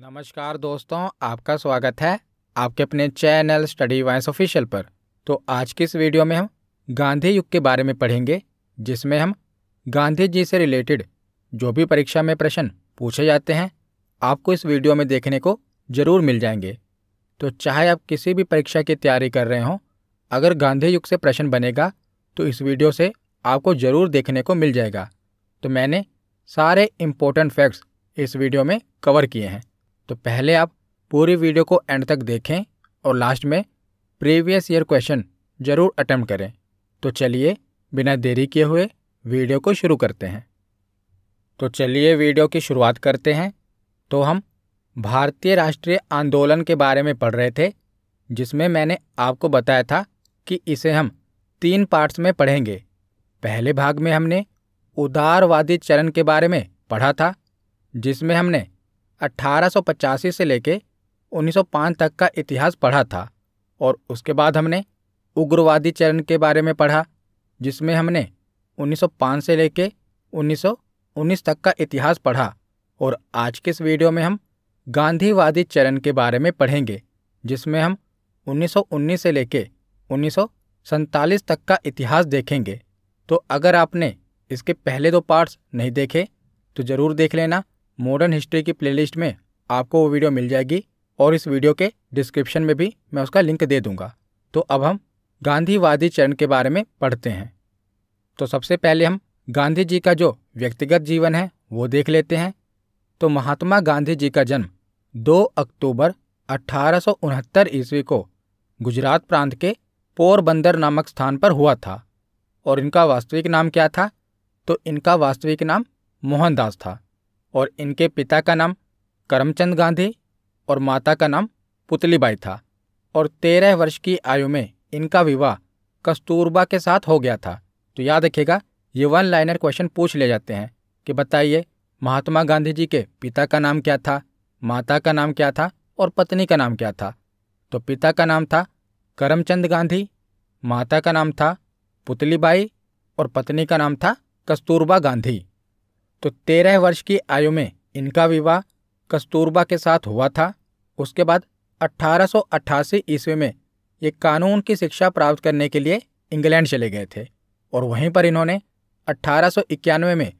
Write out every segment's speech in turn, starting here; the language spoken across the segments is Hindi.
नमस्कार दोस्तों आपका स्वागत है आपके अपने चैनल स्टडी वाइस ऑफिशियल पर तो आज की इस वीडियो में हम गांधी युग के बारे में पढ़ेंगे जिसमें हम गांधी जी से रिलेटेड जो भी परीक्षा में प्रश्न पूछे जाते हैं आपको इस वीडियो में देखने को ज़रूर मिल जाएंगे तो चाहे आप किसी भी परीक्षा की तैयारी कर रहे हों अगर गांधी युग से प्रश्न बनेगा तो इस वीडियो से आपको ज़रूर देखने को मिल जाएगा तो मैंने सारे इम्पोर्टेंट फैक्ट्स इस वीडियो में कवर किए हैं तो पहले आप पूरी वीडियो को एंड तक देखें और लास्ट में प्रीवियस ईयर क्वेश्चन ज़रूर अटैम्प्ट करें तो चलिए बिना देरी किए हुए वीडियो को शुरू करते हैं तो चलिए वीडियो की शुरुआत करते हैं तो हम भारतीय राष्ट्रीय आंदोलन के बारे में पढ़ रहे थे जिसमें मैंने आपको बताया था कि इसे हम तीन पार्ट्स में पढ़ेंगे पहले भाग में हमने उदारवादी चरण के बारे में पढ़ा था जिसमें हमने 1885 से लेके 1905 तक का इतिहास पढ़ा था और उसके बाद हमने उग्रवादी चरण के बारे में पढ़ा जिसमें हमने 1905 से लेके 1919 तक का इतिहास पढ़ा और आज के इस वीडियो में हम गांधीवादी चरण के बारे में पढ़ेंगे जिसमें हम 1919 से लेके उन्नीस तक का इतिहास देखेंगे तो अगर आपने इसके पहले दो पार्ट्स नहीं देखे तो ज़रूर देख लेना मॉडर्न हिस्ट्री की प्लेलिस्ट में आपको वो वीडियो मिल जाएगी और इस वीडियो के डिस्क्रिप्शन में भी मैं उसका लिंक दे दूंगा तो अब हम गांधीवादी चरण के बारे में पढ़ते हैं तो सबसे पहले हम गांधी जी का जो व्यक्तिगत जीवन है वो देख लेते हैं तो महात्मा गांधी जी का जन्म 2 अक्टूबर अट्ठारह ईस्वी को गुजरात प्रांत के पोरबंदर नामक स्थान पर हुआ था और इनका वास्तविक नाम क्या था तो इनका वास्तविक नाम मोहनदास था और इनके पिता का नाम करमचंद गांधी और माता का नाम पुतलीबाई था और तेरह वर्ष की आयु में इनका विवाह कस्तूरबा के साथ हो गया था तो याद रखिएगा ये वन लाइनर क्वेश्चन पूछ ले जाते हैं कि बताइए महात्मा गांधी जी के पिता का नाम क्या था माता का नाम क्या था और पत्नी का नाम क्या था तो पिता का नाम था करमचंद गांधी माता का नाम था पुतलीबाई और पत्नी का नाम था कस्तूरबा गांधी तो तेरह वर्ष की आयु में इनका विवाह कस्तूरबा के साथ हुआ था उसके बाद 1888 ईस्वी में ये कानून की शिक्षा प्राप्त करने के लिए इंग्लैंड चले गए थे और वहीं पर इन्होंने अट्ठारह में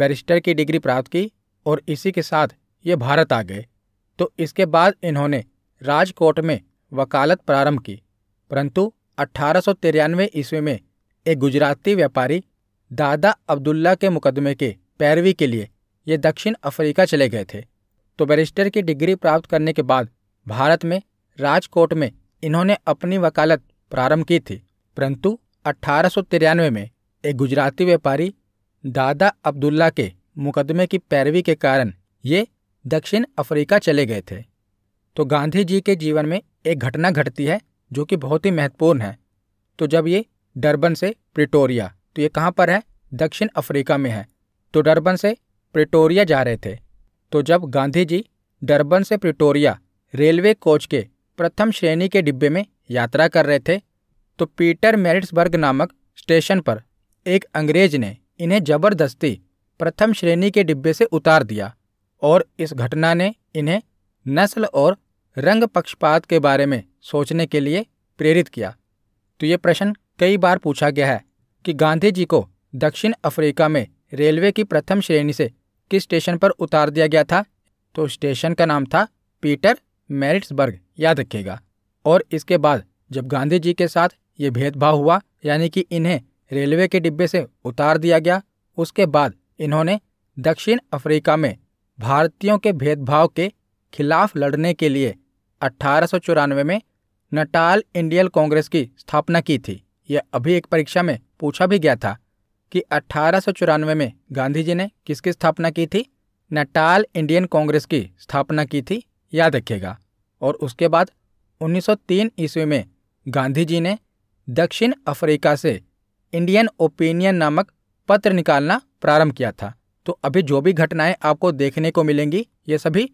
बैरिस्टर की डिग्री प्राप्त की और इसी के साथ ये भारत आ गए तो इसके बाद इन्होंने राजकोट में वकालत प्रारंभ की परंतु अट्ठारह ईस्वी में एक गुजराती व्यापारी दादा अब्दुल्ला के मुकदमे के पैरवी के लिए ये दक्षिण अफ्रीका चले गए थे तो बैरिस्टर की डिग्री प्राप्त करने के बाद भारत में राजकोट में इन्होंने अपनी वकालत प्रारंभ की थी परंतु अठारह में एक गुजराती व्यापारी दादा अब्दुल्ला के मुकदमे की पैरवी के कारण ये दक्षिण अफ्रीका चले गए थे तो गांधी जी के जीवन में एक घटना घटती है जो कि बहुत ही महत्वपूर्ण है तो जब ये डरबन से प्रिटोरिया तो ये कहाँ पर है दक्षिण अफ्रीका में है तो डरबन से प्रिटोरिया जा रहे थे तो जब गांधी जी डरबन से प्रिटोरिया रेलवे कोच के प्रथम श्रेणी के डिब्बे में यात्रा कर रहे थे तो पीटर मेरिट्सबर्ग नामक स्टेशन पर एक अंग्रेज ने इन्हें जबरदस्ती प्रथम श्रेणी के डिब्बे से उतार दिया और इस घटना ने इन्हें नस्ल और रंग पक्षपात के बारे में सोचने के लिए प्रेरित किया तो ये प्रश्न कई बार पूछा गया है कि गांधी जी को दक्षिण अफ्रीका में रेलवे की प्रथम श्रेणी से किस स्टेशन पर उतार दिया गया था तो स्टेशन का नाम था पीटर मैरिट्सबर्ग याद रखेगा और इसके बाद जब गांधी जी के साथ ये भेदभाव हुआ यानी कि इन्हें रेलवे के डिब्बे से उतार दिया गया उसके बाद इन्होंने दक्षिण अफ्रीका में भारतीयों के भेदभाव के खिलाफ लड़ने के लिए अट्ठारह में नटाल इंडियल कांग्रेस की स्थापना की थी यह अभी एक परीक्षा में पूछा भी गया था कि अट्ठारह में गांधी जी ने किसकी स्थापना की थी नटाल इंडियन कांग्रेस की स्थापना की थी याद रखिएगा और उसके बाद 1903 ईस्वी में गांधी जी ने दक्षिण अफ्रीका से इंडियन ओपिनियन नामक पत्र निकालना प्रारंभ किया था तो अभी जो भी घटनाएं आपको देखने को मिलेंगी ये सभी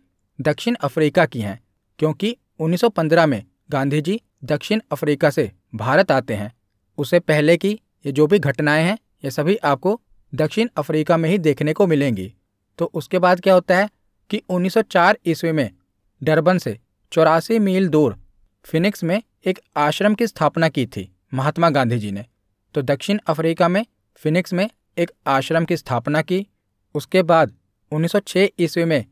दक्षिण अफ्रीका की हैं क्योंकि 1915 में गांधी जी दक्षिण अफ्रीका से भारत आते हैं उससे पहले की ये जो भी घटनाएं हैं ये सभी आपको दक्षिण अफ्रीका में ही देखने को मिलेंगी तो उसके बाद क्या होता है कि 1904 ईस्वी में डरबन से चौरासी मील दूर फिनिक्स में एक आश्रम की स्थापना की थी महात्मा गांधी जी ने तो दक्षिण अफ्रीका में फिनिक्स में एक आश्रम की स्थापना की उसके बाद 1906 ईस्वी में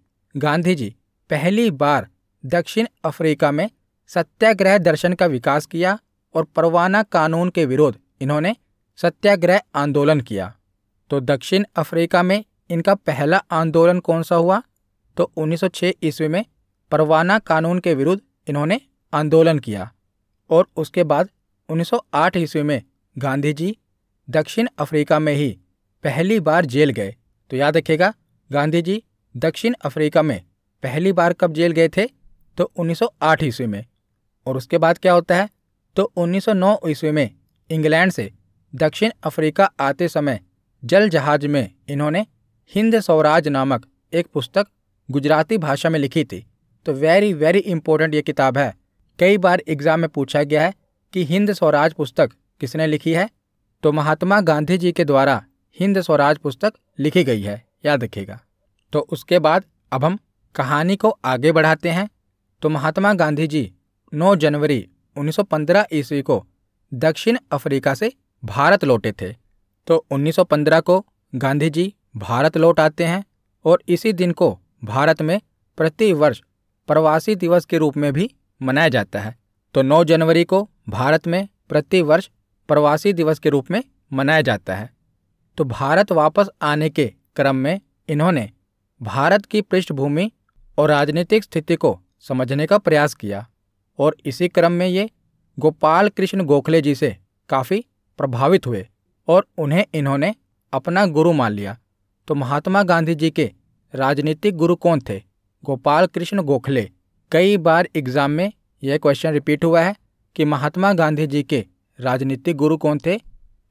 गांधी जी पहली बार दक्षिण अफ्रीका में सत्याग्रह दर्शन का विकास किया और परवाना कानून के विरोध इन्होंने सत्याग्रह आंदोलन किया तो दक्षिण अफ्रीका में इनका पहला आंदोलन कौन सा हुआ तो 1906 ईस्वी में परवाना कानून के विरुद्ध इन्होंने आंदोलन किया और उसके बाद 1908 ईस्वी में गांधी जी दक्षिण अफ्रीका में ही पहली बार जेल गए तो याद रखिएगा गांधी जी दक्षिण अफ्रीका में पहली बार कब जेल गए थे तो 1908 ईस्वी में और उसके बाद क्या होता है तो 1909 ईस्वी में इंग्लैंड से दक्षिण अफ्रीका आते समय जल जहाज में इन्होंने हिंद स्वराज नामक एक पुस्तक गुजराती भाषा में लिखी थी तो वेरी वेरी इंपॉर्टेंट ये किताब है कई बार एग्जाम में पूछा गया है कि हिंद स्वराज पुस्तक किसने लिखी है तो महात्मा गांधी जी के द्वारा हिंद स्वराज पुस्तक लिखी गई है याद रखिएगा तो उसके बाद अब हम कहानी को आगे बढ़ाते हैं तो महात्मा गांधी जी 9 जनवरी 1915 ईस्वी को दक्षिण अफ्रीका से भारत लौटे थे तो 1915 को गांधी जी भारत लौट आते हैं और इसी दिन को भारत में प्रति वर्ष प्रवासी दिवस के रूप में भी मनाया जाता है तो 9 जनवरी को भारत में प्रति वर्ष प्रवासी दिवस के रूप में मनाया जाता है तो भारत वापस आने के क्रम में इन्होंने भारत की पृष्ठभूमि और राजनीतिक स्थिति को समझने का प्रयास किया और इसी क्रम में ये गोपाल कृष्ण गोखले जी से काफ़ी प्रभावित हुए और उन्हें इन्होंने अपना गुरु मान लिया तो महात्मा गांधी जी के राजनीतिक गुरु कौन थे गोपाल कृष्ण गोखले कई बार एग्जाम में यह क्वेश्चन रिपीट हुआ है कि महात्मा गांधी जी के राजनीतिक गुरु कौन थे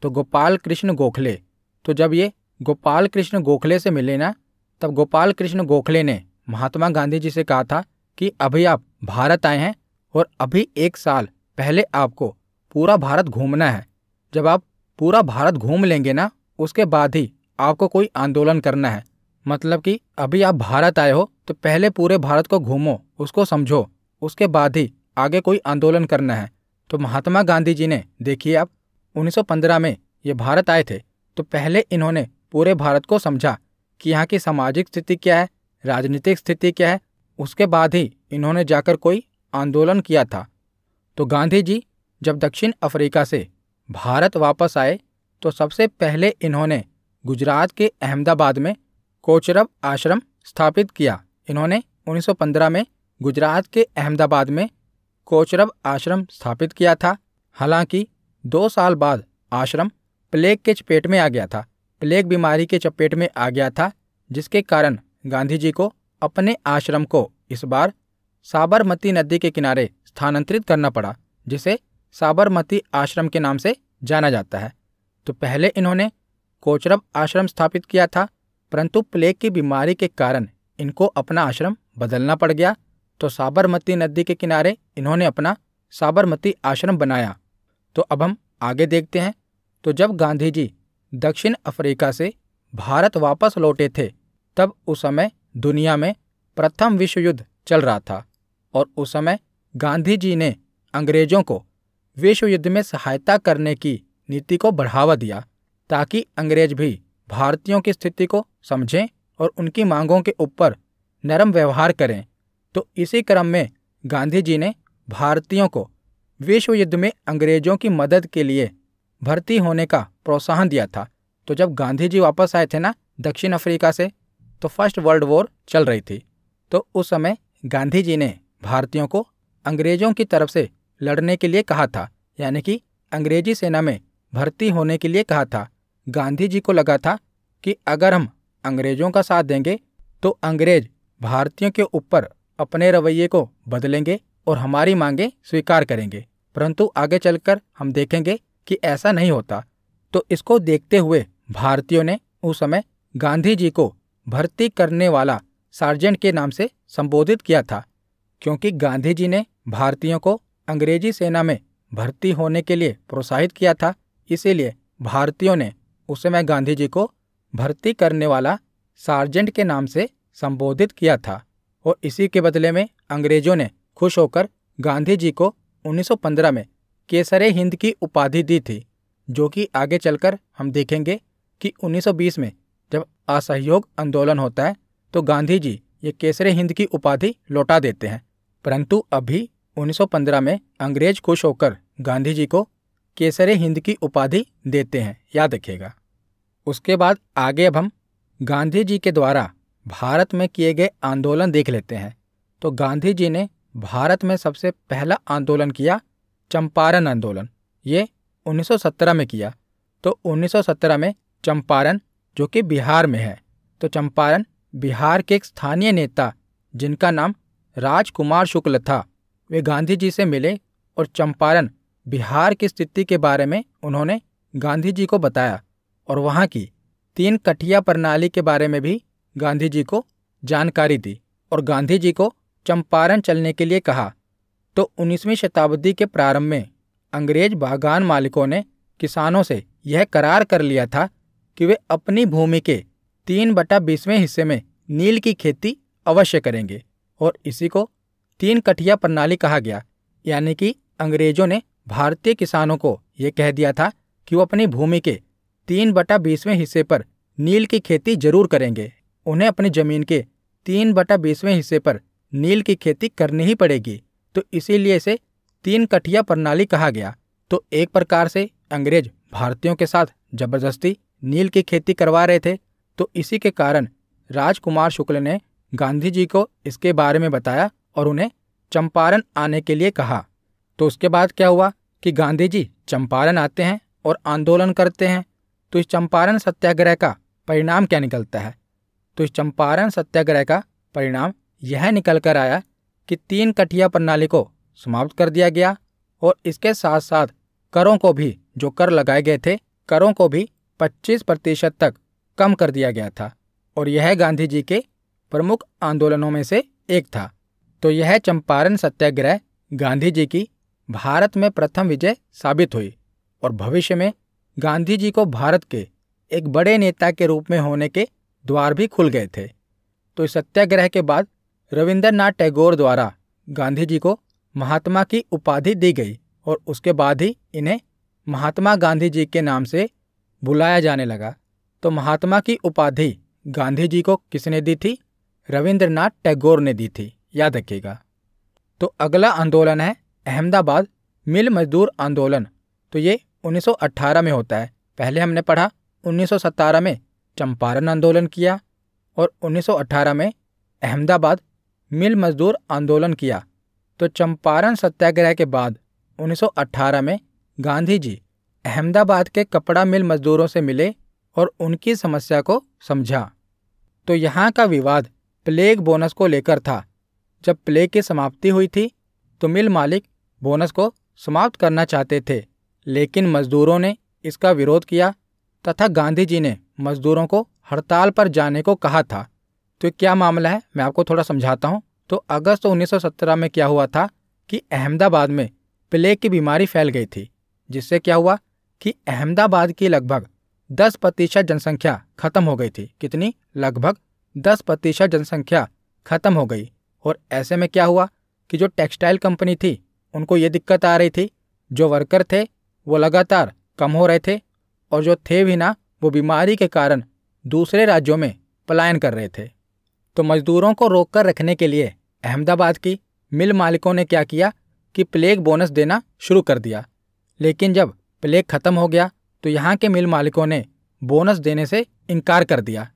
तो गोपाल कृष्ण गोखले तो जब ये गोपाल कृष्ण गोखले से मिले ना तब गोपाल कृष्ण गोखले ने महात्मा गांधी जी से कहा था कि अभी आप भारत आए हैं और अभी एक साल पहले आपको पूरा भारत घूमना है जब आप पूरा भारत घूम लेंगे ना उसके बाद ही आपको कोई आंदोलन करना है मतलब कि अभी आप भारत आए हो तो पहले पूरे भारत को घूमो उसको समझो उसके बाद ही आगे कोई आंदोलन करना है तो महात्मा गांधी जी ने देखिए आप 1915 में ये भारत आए थे तो पहले इन्होंने पूरे भारत को समझा कि यहाँ की सामाजिक स्थिति क्या है राजनीतिक स्थिति क्या है उसके बाद ही इन्होंने जाकर कोई आंदोलन किया था तो गांधी जी जब दक्षिण अफ्रीका से भारत वापस आए तो सबसे पहले इन्होंने गुजरात के अहमदाबाद में कोचरब आश्रम स्थापित किया इन्होंने 1915 में गुजरात के अहमदाबाद में कोचरब आश्रम स्थापित किया था हालांकि दो साल बाद आश्रम प्लेग के चपेट में आ गया था प्लेग बीमारी के चपेट में आ गया था जिसके कारण गांधी जी को अपने आश्रम को इस बार साबरमती नदी के किनारे स्थानांतरित करना पड़ा जिसे साबरमती आश्रम के नाम से जाना जाता है तो पहले इन्होंने कोचरब आश्रम स्थापित किया था परंतु प्लेग की बीमारी के कारण इनको अपना आश्रम बदलना पड़ गया तो साबरमती नदी के किनारे इन्होंने अपना साबरमती आश्रम बनाया तो अब हम आगे देखते हैं तो जब गांधी जी दक्षिण अफ्रीका से भारत वापस लौटे थे तब उस समय दुनिया में प्रथम विश्व युद्ध चल रहा था और उस समय गांधी जी ने अंग्रेजों को विश्व युद्ध में सहायता करने की नीति को बढ़ावा दिया ताकि अंग्रेज भी भारतीयों की स्थिति को समझें और उनकी मांगों के ऊपर नरम व्यवहार करें तो इसी क्रम में गांधी जी ने भारतीयों को विश्व युद्ध में अंग्रेजों की मदद के लिए भर्ती होने का प्रोत्साहन दिया था तो जब गांधी जी वापस आए थे ना दक्षिण अफ्रीका से तो फर्स्ट वर्ल्ड वॉर चल रही थी तो उस समय गांधी जी ने भारतीयों को अंग्रेजों की तरफ से लड़ने के लिए कहा था यानी कि अंग्रेजी सेना में भर्ती होने के लिए कहा था गांधी जी को लगा था कि अगर हम अंग्रेजों का साथ देंगे तो अंग्रेज भारतीयों के ऊपर अपने रवैये को बदलेंगे और हमारी मांगें स्वीकार करेंगे परंतु आगे चलकर हम देखेंगे कि ऐसा नहीं होता तो इसको देखते हुए भारतीयों ने उस समय गांधी जी को भर्ती करने वाला सार्जेंट के नाम से संबोधित किया था क्योंकि गांधी जी ने भारतीयों को अंग्रेजी सेना में भर्ती होने के लिए प्रोत्साहित किया था इसीलिए भारतीयों ने उस समय गांधी जी को भर्ती करने वाला सार्जेंट के नाम से संबोधित किया था और इसी के बदले में अंग्रेजों ने खुश होकर गांधी जी को 1915 में केसरे हिंद की उपाधि दी थी जो कि आगे चलकर हम देखेंगे कि 1920 में जब असहयोग आंदोलन होता है तो गांधी जी ये केसरे हिंद की उपाधि लौटा देते हैं परंतु अभी 1915 में अंग्रेज खुश होकर गांधी जी को केसरे हिंद की उपाधि देते हैं याद रखिएगा उसके बाद आगे अब हम गांधी जी के द्वारा भारत में किए गए आंदोलन देख लेते हैं तो गांधी जी ने भारत में सबसे पहला आंदोलन किया चंपारण आंदोलन ये 1917 में किया तो 1917 में चंपारण जो कि बिहार में है तो चंपारण बिहार के एक स्थानीय नेता जिनका नाम राजकुमार शुक्ल था वे गांधी जी से मिले और चंपारण बिहार की स्थिति के बारे में उन्होंने गांधी जी को बताया और वहाँ की तीन कठिया प्रणाली के बारे में भी गांधी जी को जानकारी दी और गांधी जी को चंपारण चलने के लिए कहा तो 19वीं शताब्दी के प्रारंभ में अंग्रेज बागान मालिकों ने किसानों से यह करार कर लिया था कि वे अपनी भूमि के तीन बटा बीसवें हिस्से में नील की खेती अवश्य करेंगे और इसी को तीन कठिया प्रणाली कहा गया यानी कि अंग्रेजों ने भारतीय किसानों को यह कह दिया था कि वो अपनी भूमि के तीन बटा बीसवें हिस्से पर नील की खेती जरूर करेंगे उन्हें अपनी जमीन के तीन बटा बीसवें हिस्से पर नील की खेती करनी ही पड़ेगी तो इसीलिए इसे तीन कठिया प्रणाली कहा गया तो एक प्रकार से अंग्रेज भारतीयों के साथ जबरदस्ती नील की खेती करवा रहे थे तो इसी के कारण राजकुमार शुक्ल ने गांधी जी को इसके बारे में बताया और उन्हें चंपारण आने के लिए कहा तो उसके बाद क्या हुआ कि गांधी जी चंपारण आते हैं और आंदोलन करते हैं तो इस चंपारण सत्याग्रह का परिणाम क्या निकलता है तो इस चंपारण सत्याग्रह का परिणाम यह निकल कर आया कि तीन कठिया प्रणाली को समाप्त कर दिया गया और इसके साथ साथ करों को भी जो कर लगाए गए थे करों को भी 25 प्रतिशत तक कम कर दिया गया था और यह गांधी जी के प्रमुख आंदोलनों में से एक था तो यह चंपारण सत्याग्रह गांधी जी की भारत में प्रथम विजय साबित हुई और भविष्य में गांधी जी को भारत के एक बड़े नेता के रूप में होने के द्वार भी खुल गए थे तो इस सत्याग्रह के बाद रविंद्रनाथ टैगोर द्वारा गांधी जी को महात्मा की उपाधि दी गई और उसके बाद ही इन्हें महात्मा गांधी जी के नाम से बुलाया जाने लगा तो महात्मा की उपाधि गांधी जी को किसने दी थी रविंद्रनाथ टैगोर ने दी थी याद रखिएगा तो अगला आंदोलन है अहमदाबाद मिल मजदूर आंदोलन तो ये 1918 में होता है पहले हमने पढ़ा 1917 में चंपारण आंदोलन किया और 1918 में अहमदाबाद मिल मजदूर आंदोलन किया तो चंपारण सत्याग्रह के बाद 1918 में गांधी जी अहमदाबाद के कपड़ा मिल मजदूरों से मिले और उनकी समस्या को समझा तो यहाँ का विवाद प्लेग बोनस को लेकर था जब प्ले की समाप्ति हुई थी तो मिल मालिक बोनस को समाप्त करना चाहते थे लेकिन मजदूरों ने इसका विरोध किया तथा गांधी जी ने मजदूरों को हड़ताल पर जाने को कहा था तो क्या मामला है मैं आपको थोड़ा समझाता हूँ तो अगस्त 1917 में क्या हुआ था कि अहमदाबाद में प्लेग की बीमारी फैल गई थी जिससे क्या हुआ कि अहमदाबाद की लगभग 10 प्रतिशत जनसंख्या खत्म हो गई थी कितनी लगभग 10 प्रतिशत जनसंख्या खत्म हो गई और ऐसे में क्या हुआ कि जो टेक्सटाइल कंपनी थी उनको ये दिक्कत आ रही थी जो वर्कर थे वो लगातार कम हो रहे थे और जो थे भी ना वो बीमारी के कारण दूसरे राज्यों में पलायन कर रहे थे तो मजदूरों को रोक कर रखने के लिए अहमदाबाद की मिल मालिकों ने क्या किया कि प्लेग बोनस देना शुरू कर दिया लेकिन जब प्लेग ख़त्म हो गया तो यहाँ के मिल मालिकों ने बोनस देने से इनकार कर दिया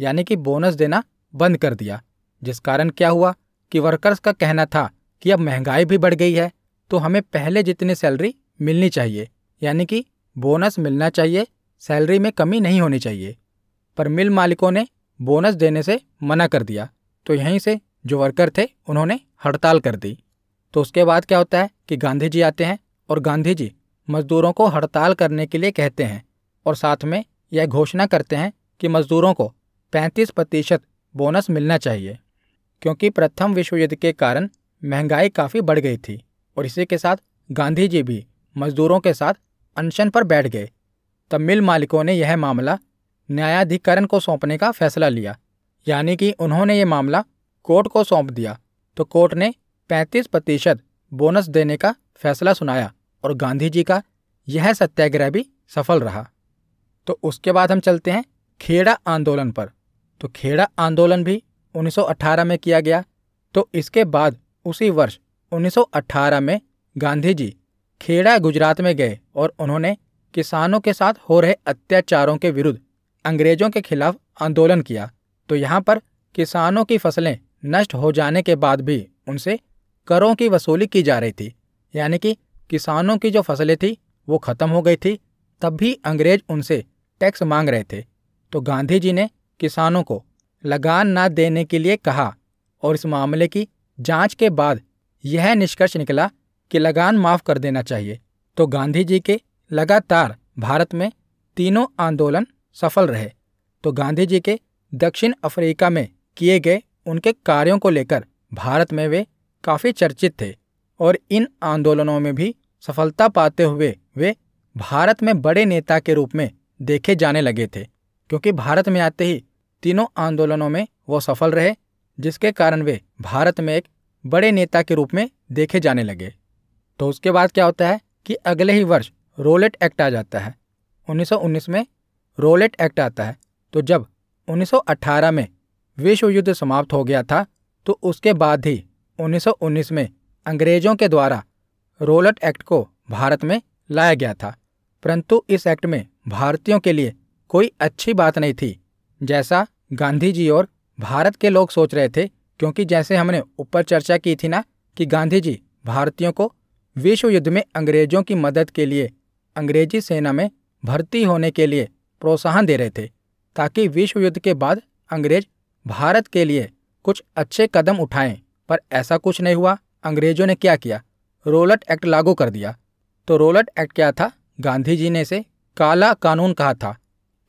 यानी कि बोनस देना बंद कर दिया जिस कारण क्या हुआ कि वर्कर्स का कहना था कि अब महंगाई भी बढ़ गई है तो हमें पहले जितनी सैलरी मिलनी चाहिए यानी कि बोनस मिलना चाहिए सैलरी में कमी नहीं होनी चाहिए पर मिल मालिकों ने बोनस देने से मना कर दिया तो यहीं से जो वर्कर थे उन्होंने हड़ताल कर दी तो उसके बाद क्या होता है कि गांधी जी आते हैं और गांधी जी मजदूरों को हड़ताल करने के लिए कहते हैं और साथ में यह घोषणा करते हैं कि मजदूरों को 35 प्रतिशत बोनस मिलना चाहिए क्योंकि प्रथम विश्व युद्ध के कारण महंगाई काफ़ी बढ़ गई थी और इसी के साथ गांधी जी भी मजदूरों के साथ अनशन पर बैठ गए तब मिल मालिकों ने यह मामला न्यायाधिकरण को सौंपने का फैसला लिया यानी कि उन्होंने ये मामला कोर्ट को सौंप दिया तो कोर्ट ने 35 प्रतिशत बोनस देने का फैसला सुनाया और गांधी जी का यह सत्याग्रह भी सफल रहा तो उसके बाद हम चलते हैं खेड़ा आंदोलन पर तो खेड़ा आंदोलन भी 1918 में किया गया तो इसके बाद उसी वर्ष 1918 में गांधी जी खेड़ा गुजरात में गए और उन्होंने किसानों के साथ हो रहे अत्याचारों के विरुद्ध अंग्रेजों के खिलाफ आंदोलन किया तो यहाँ पर किसानों की फसलें नष्ट हो जाने के बाद भी उनसे करों की वसूली की जा रही थी यानी कि किसानों की जो फसलें थी वो ख़त्म हो गई थी तब भी अंग्रेज उनसे टैक्स मांग रहे थे तो गांधी जी ने किसानों को लगान न देने के लिए कहा और इस मामले की जांच के बाद यह निष्कर्ष निकला कि लगान माफ कर देना चाहिए तो गांधी जी के लगातार भारत में तीनों आंदोलन सफल रहे तो गांधी जी के दक्षिण अफ्रीका में किए गए उनके कार्यों को लेकर भारत में वे काफ़ी चर्चित थे और इन आंदोलनों में भी सफलता पाते हुए वे भारत में बड़े नेता के रूप में देखे जाने लगे थे क्योंकि भारत में आते ही तीनों आंदोलनों में वो सफल रहे जिसके कारण वे भारत में एक बड़े नेता के रूप में देखे जाने लगे तो उसके बाद क्या होता है कि अगले ही वर्ष रोलेट एक्ट आ जाता है 1919 में रोलेट एक्ट आता है तो जब 1918 में विश्व युद्ध समाप्त हो गया था तो उसके बाद ही 1919 में अंग्रेजों के द्वारा रोलेट एक्ट को भारत में लाया गया था परंतु इस एक्ट में भारतीयों के लिए कोई अच्छी बात नहीं थी जैसा गांधी जी और भारत के लोग सोच रहे थे क्योंकि जैसे हमने ऊपर चर्चा की थी ना कि गांधी जी भारतीयों को विश्व युद्ध में अंग्रेजों की मदद के लिए अंग्रेजी सेना में भर्ती होने के लिए प्रोत्साहन दे रहे थे ताकि विश्व युद्ध के बाद अंग्रेज भारत के लिए कुछ अच्छे कदम उठाएं पर ऐसा कुछ नहीं हुआ अंग्रेजों ने क्या किया रोलट एक्ट लागू कर दिया तो रोलट एक्ट क्या था गांधी जी ने इसे काला कानून कहा था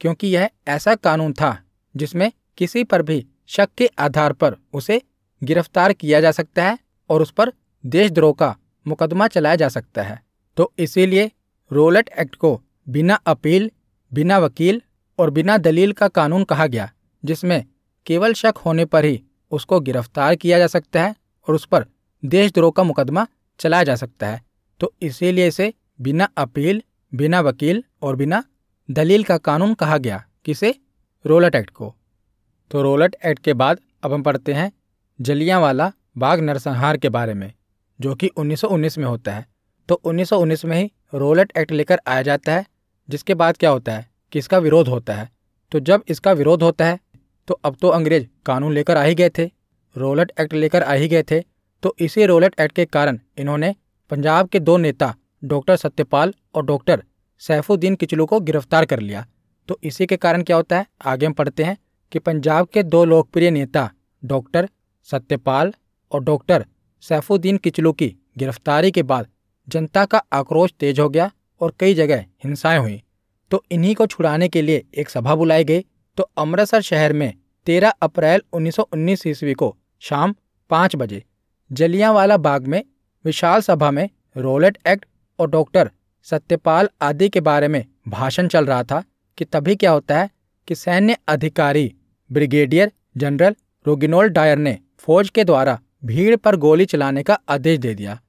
क्योंकि यह ऐसा कानून था जिसमें किसी पर भी शक के आधार पर उसे गिरफ्तार किया जा सकता है और उस पर देशद्रोह का मुकदमा चलाया जा सकता है तो इसीलिए रोलेट एक्ट को बिना अपील बिना वकील और बिना दलील का कानून कहा गया जिसमें केवल शक होने पर ही उसको गिरफ्तार किया जा सकता है और उस पर देशद्रोह का मुकदमा चलाया जा सकता है तो इसीलिए इसे बिना अपील बिना वकील और बिना दलील का कानून कहा गया किसे रोलट एक्ट को तो रोलट एक्ट के बाद अब हम पढ़ते हैं जलियांवाला बाग नरसंहार के बारे में जो कि 1919 में होता है तो 1919 में ही रोलट एक्ट लेकर आया जाता है जिसके बाद क्या होता है कि इसका विरोध होता है तो जब इसका विरोध होता है तो अब तो अंग्रेज कानून लेकर आ ही गए थे रोलट एक्ट लेकर आ ही गए थे तो इसी रोलट एक्ट के कारण इन्होंने पंजाब के दो नेता डॉक्टर सत्यपाल और डॉक्टर सैफुद्दीन किचलू को गिरफ्तार कर लिया तो इसी के कारण क्या होता है आगे हम पढ़ते हैं कि पंजाब के दो लोकप्रिय नेता डॉक्टर सत्यपाल और डॉक्टर सैफुद्दीन किचलू की गिरफ्तारी के बाद जनता का आक्रोश तेज हो गया और कई जगह हिंसाएं हुई तो इन्हीं को छुड़ाने के लिए एक सभा बुलाई गई तो अमृतसर शहर में तेरह अप्रैल उन्नीस ईस्वी को शाम पाँच बजे जलियावाला बाग में विशाल सभा में रोलेट एक्ट और डॉक्टर सत्यपाल आदि के बारे में भाषण चल रहा था कि तभी क्या होता है कि सैन्य अधिकारी ब्रिगेडियर जनरल रोगिनोल डायर ने फौज के द्वारा भीड़ पर गोली चलाने का आदेश दे दिया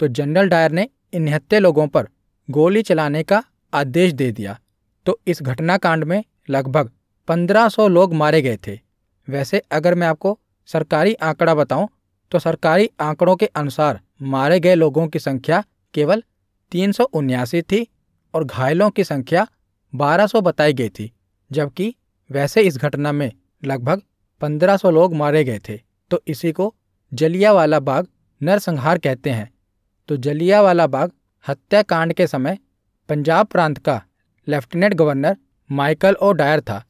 तो जनरल डायर ने इनहत्ते लोगों पर गोली चलाने का आदेश दे दिया तो इस घटनाकांड में लगभग 1500 लोग मारे गए थे वैसे अगर मैं आपको सरकारी आंकड़ा बताऊं तो सरकारी आंकड़ों के अनुसार मारे गए लोगों की संख्या केवल तीन थी और घायलों की संख्या 1200 बताई गई थी जबकि वैसे इस घटना में लगभग 1500 लोग मारे गए थे तो इसी को जलियावाला बाग नरसंहार कहते हैं तो जलियावाला बाग हत्याकांड के समय पंजाब प्रांत का lieutenant governor Michael O'Dwyer था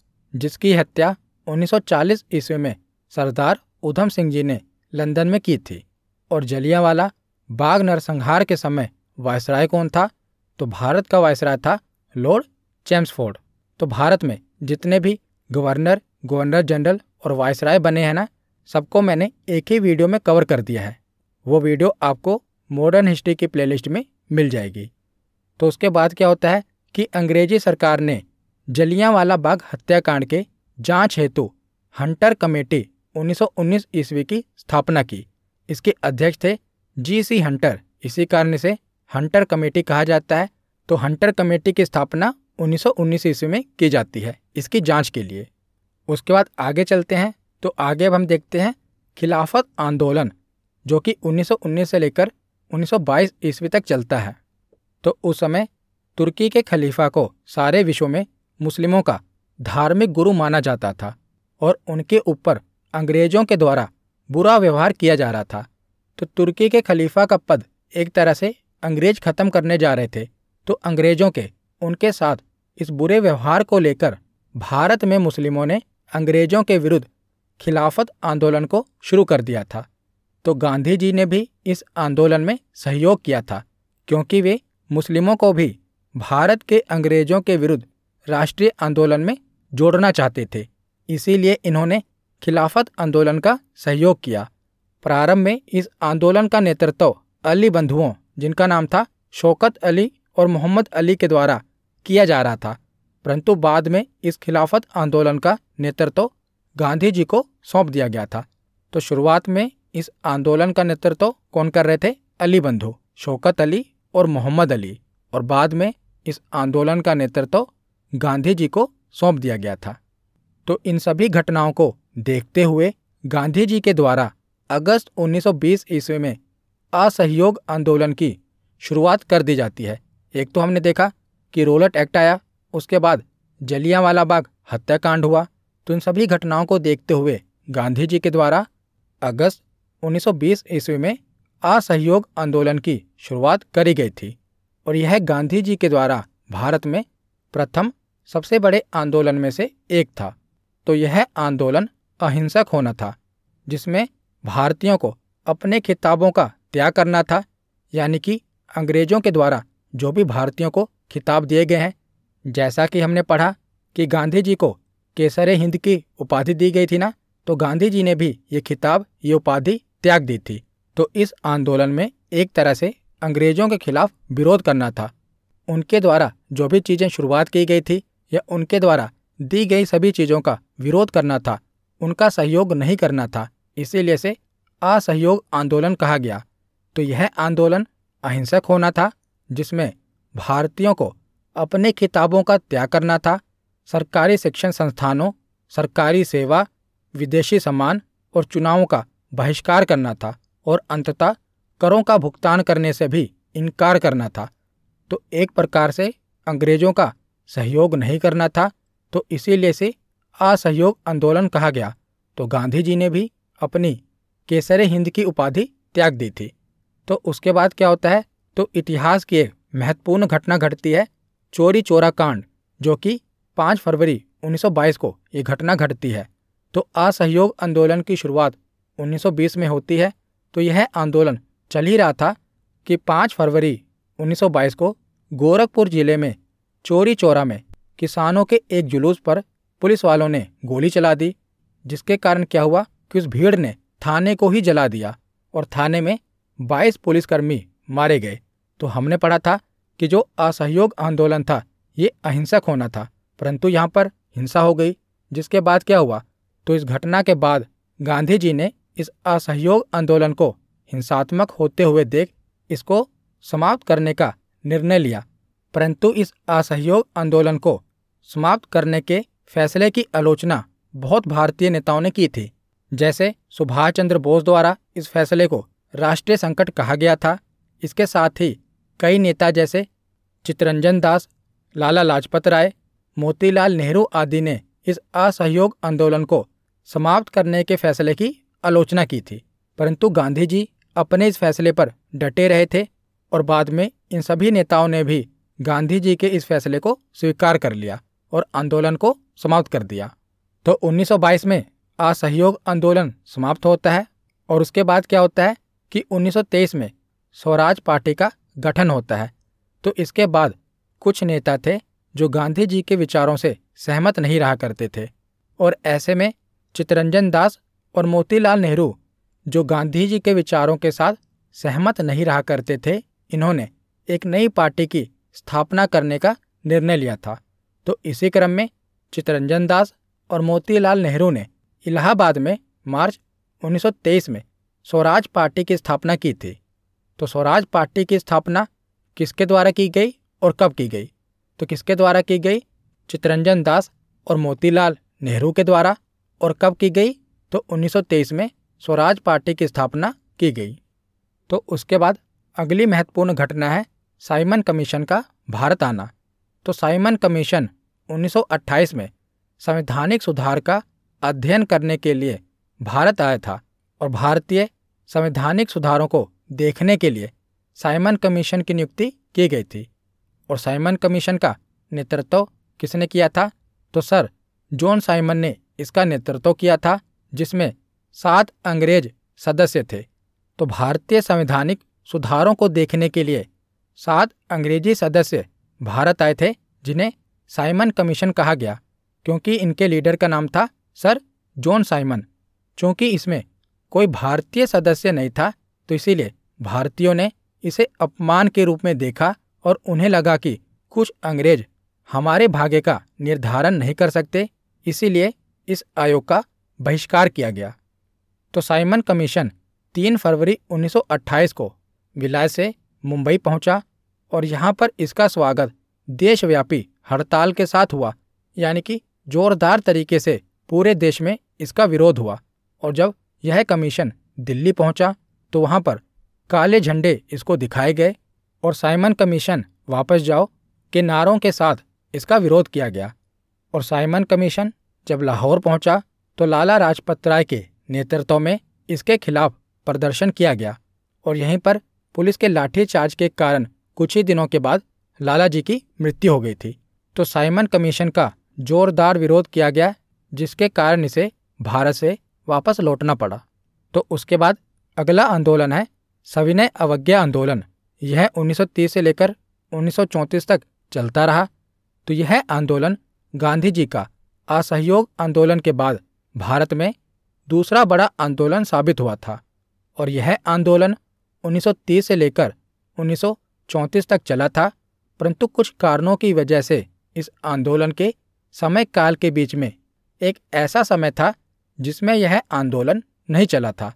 जिसकी हत्या 1940 ईस्वी में सरदार उधम सिंह जी ने लंदन में की थी और जलियावाला बाग नरसंहार के समय वायसराय कौन था तो भारत का वायसराय था लॉर्ड चेम्सफोर्ड तो भारत में जितने भी गवर्नर गवर्नर जनरल और वायसराय बने हैं ना सबको मैंने एक ही वीडियो में कवर कर दिया है वो वीडियो आपको मॉडर्न हिस्ट्री की प्लेलिस्ट में मिल जाएगी तो उसके बाद क्या होता है कि अंग्रेजी सरकार ने जलियांवाला बाग हत्याकांड के जांच हेतु हंटर कमेटी 1919 ईस्वी की स्थापना की इसके अध्यक्ष थे जी सी हंटर इसी कारण से हंटर कमेटी कहा जाता है तो हंटर कमेटी की स्थापना 1919 ईस्वी में की जाती है इसकी जांच के लिए उसके बाद आगे चलते हैं तो आगे अब हम देखते हैं खिलाफत आंदोलन जो कि 1919 से लेकर 1922 ईस्वी तक चलता है तो उस समय तुर्की के खलीफा को सारे विश्व में मुस्लिमों का धार्मिक गुरु माना जाता था और उनके ऊपर अंग्रेजों के द्वारा बुरा व्यवहार किया जा रहा था तो तुर्की के खलीफा का पद एक तरह से अंग्रेज ख़त्म करने जा रहे थे तो अंग्रेजों के उनके साथ इस बुरे व्यवहार को लेकर भारत में मुस्लिमों ने अंग्रेजों के विरुद्ध खिलाफत आंदोलन को शुरू कर दिया था तो गांधी जी ने भी इस आंदोलन में सहयोग किया था क्योंकि वे मुस्लिमों को भी भारत के अंग्रेजों के विरुद्ध राष्ट्रीय आंदोलन में जोड़ना चाहते थे इसीलिए इन्होंने खिलाफत आंदोलन का सहयोग किया प्रारंभ में इस आंदोलन का नेतृत्व अली बंधुओं जिनका नाम था शौकत अली और मोहम्मद अली के द्वारा किया जा रहा था परंतु बाद में इस खिलाफत आंदोलन का नेतृत्व गांधी जी को सौंप दिया गया था तो शुरुआत में इस आंदोलन का नेतृत्व कौन कर रहे थे अली बंधु शौकत अली और मोहम्मद अली और बाद में इस आंदोलन का नेतृत्व गांधी जी को सौंप दिया गया था तो इन सभी घटनाओं को देखते हुए गांधी जी के द्वारा अगस्त 1920 ईस्वी में असहयोग आंदोलन की शुरुआत कर दी जाती है एक तो हमने देखा कि रोलट एक्ट आया उसके बाद जलियांवाला बाग हत्याकांड हुआ तो इन सभी घटनाओं को देखते हुए गांधी जी के द्वारा अगस्त 1920 ईस्वी में असहयोग आंदोलन की शुरुआत करी गई थी और यह गांधी जी के द्वारा भारत में प्रथम सबसे बड़े आंदोलन में से एक था तो यह आंदोलन अहिंसक होना था जिसमें भारतीयों को अपने खिताबों का त्याग करना था यानी कि अंग्रेजों के द्वारा जो भी भारतीयों को खिताब दिए गए हैं जैसा कि हमने पढ़ा कि गांधी जी को केसर हिंद की उपाधि दी गई थी ना तो गांधी जी ने भी ये खिताब ये उपाधि त्याग दी थी तो इस आंदोलन में एक तरह से अंग्रेजों के खिलाफ विरोध करना था उनके द्वारा जो भी चीज़ें शुरुआत की गई थी या उनके द्वारा दी गई सभी चीज़ों का विरोध करना था उनका सहयोग नहीं करना था इसीलिए से असहयोग आंदोलन कहा गया तो यह आंदोलन अहिंसक होना था जिसमें भारतीयों को अपने किताबों का त्याग करना था सरकारी शिक्षण संस्थानों सरकारी सेवा विदेशी सम्मान और चुनावों का बहिष्कार करना था और अंततः करों का भुगतान करने से भी इनकार करना था तो एक प्रकार से अंग्रेजों का सहयोग नहीं करना था तो इसीलिए से असहयोग आंदोलन कहा गया तो गांधी जी ने भी अपनी केसर हिंद की उपाधि त्याग दी थी तो उसके बाद क्या होता है तो इतिहास की एक महत्वपूर्ण घटना घटती है चोरी चोरा कांड जो कि 5 फरवरी 1922 को ये घटना घटती है तो असहयोग आंदोलन की शुरुआत 1920 में होती है तो यह आंदोलन चल ही रहा था कि 5 फरवरी 1922 को गोरखपुर जिले में चोरी चोरा में किसानों के एक जुलूस पर पुलिस वालों ने गोली चला दी जिसके कारण क्या हुआ कि उस भीड़ ने थाने को ही जला दिया और थाने में 22 पुलिसकर्मी मारे गए तो हमने पढ़ा था कि जो असहयोग आंदोलन था ये अहिंसक होना था परंतु यहाँ पर हिंसा हो गई जिसके बाद क्या हुआ तो इस घटना के बाद गांधी जी ने इस असहयोग आंदोलन को हिंसात्मक होते हुए देख इसको समाप्त करने का निर्णय लिया परंतु इस असहयोग आंदोलन को समाप्त करने के फैसले की आलोचना बहुत भारतीय नेताओं ने की थी जैसे सुभाष चंद्र बोस द्वारा इस फैसले को राष्ट्रीय संकट कहा गया था इसके साथ ही कई नेता जैसे चितरंजन दास लाला लाजपत राय मोतीलाल नेहरू आदि ने इस असहयोग आंदोलन को समाप्त करने के फैसले की आलोचना की थी परंतु गांधी जी अपने इस फैसले पर डटे रहे थे और बाद में इन सभी नेताओं ने भी गांधी जी के इस फैसले को स्वीकार कर लिया और आंदोलन को समाप्त कर दिया तो 1922 में असहयोग आंदोलन समाप्त होता है और उसके बाद क्या होता है कि 1923 में स्वराज पार्टी का गठन होता है तो इसके बाद कुछ नेता थे जो गांधी जी के विचारों से सहमत नहीं रहा करते थे और ऐसे में चितरंजन दास और मोतीलाल नेहरू जो गांधी जी के विचारों के साथ सहमत नहीं रहा करते थे इन्होंने एक नई पार्टी की स्थापना करने का निर्णय लिया था तो इसी क्रम में चितरंजन दास और मोतीलाल नेहरू ने इलाहाबाद में मार्च 1923 में स्वराज पार्टी की स्थापना की थी तो स्वराज पार्टी की स्थापना किसके द्वारा की गई और कब की गई तो किसके द्वारा की गई चितरंजन दास और मोतीलाल नेहरू के द्वारा और कब की गई तो 1923 में स्वराज पार्टी की स्थापना की गई तो उसके बाद अगली महत्वपूर्ण घटना है साइमन कमीशन का भारत आना तो साइमन कमीशन 1928 में संवैधानिक सुधार का अध्ययन करने के लिए भारत आया था और भारतीय संवैधानिक सुधारों को देखने के लिए साइमन कमीशन की नियुक्ति की गई थी और साइमन कमीशन का नेतृत्व किसने किया था तो सर जॉन साइमन ने इसका नेतृत्व किया था जिसमें सात अंग्रेज सदस्य थे तो भारतीय संवैधानिक सुधारों को देखने के लिए सात अंग्रेजी सदस्य भारत आए थे जिन्हें साइमन कमीशन कहा गया क्योंकि इनके लीडर का नाम था सर जॉन साइमन चूँकि इसमें कोई भारतीय सदस्य नहीं था तो इसीलिए भारतीयों ने इसे अपमान के रूप में देखा और उन्हें लगा कि कुछ अंग्रेज हमारे भाग्य का निर्धारण नहीं कर सकते इसीलिए इस आयोग का बहिष्कार किया गया तो साइमन कमीशन 3 फरवरी 1928 को विलाय से मुंबई पहुंचा और यहाँ पर इसका स्वागत देशव्यापी हड़ताल के साथ हुआ यानी कि जोरदार तरीके से पूरे देश में इसका विरोध हुआ और जब यह कमीशन दिल्ली पहुंचा तो वहाँ पर काले झंडे इसको दिखाए गए और साइमन कमीशन वापस जाओ के नारों के साथ इसका विरोध किया गया और साइमन कमीशन जब लाहौर पहुंचा तो लाला लाजपत राय के नेतृत्व में इसके खिलाफ प्रदर्शन किया गया और यहीं पर पुलिस के लाठीचार्ज के कारण कुछ ही दिनों के बाद लाला जी की मृत्यु हो गई थी तो साइमन कमीशन का जोरदार विरोध किया गया जिसके कारण इसे भारत से वापस लौटना पड़ा तो उसके बाद अगला आंदोलन है सविनय अवज्ञा आंदोलन यह 1930 से लेकर 1934 तक चलता रहा तो यह आंदोलन गांधी जी का असहयोग आंदोलन के बाद भारत में दूसरा बड़ा आंदोलन साबित हुआ था और यह आंदोलन 1930 से लेकर 1934 तक चला था परंतु कुछ कारणों की वजह से इस आंदोलन के समय काल के बीच में एक ऐसा समय था जिसमें यह आंदोलन नहीं चला था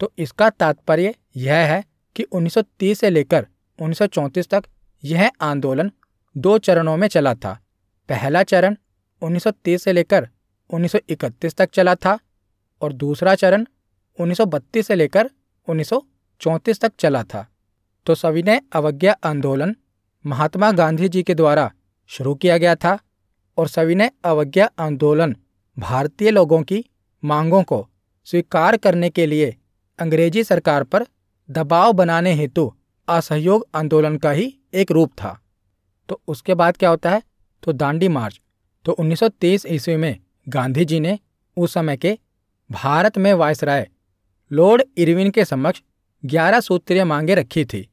तो इसका तात्पर्य यह है कि 1930 से लेकर 1934 तक यह आंदोलन दो चरणों में चला था पहला चरण 1930 से लेकर 1931 तक चला था और दूसरा चरण 1932 से लेकर 1934 तक चला था तो सविनय अवज्ञा आंदोलन महात्मा गांधी जी के द्वारा शुरू किया गया था और सविनय अवज्ञा आंदोलन भारतीय लोगों की मांगों को स्वीकार करने के लिए अंग्रेजी सरकार पर दबाव बनाने हेतु असहयोग आंदोलन का ही एक रूप था तो उसके बाद क्या होता है तो दांडी मार्च तो 1923 ईस्वी में गांधी जी ने उस समय के भारत में वायसराय लॉर्ड इरविन के समक्ष 11 सूत्रीय मांगें रखी थी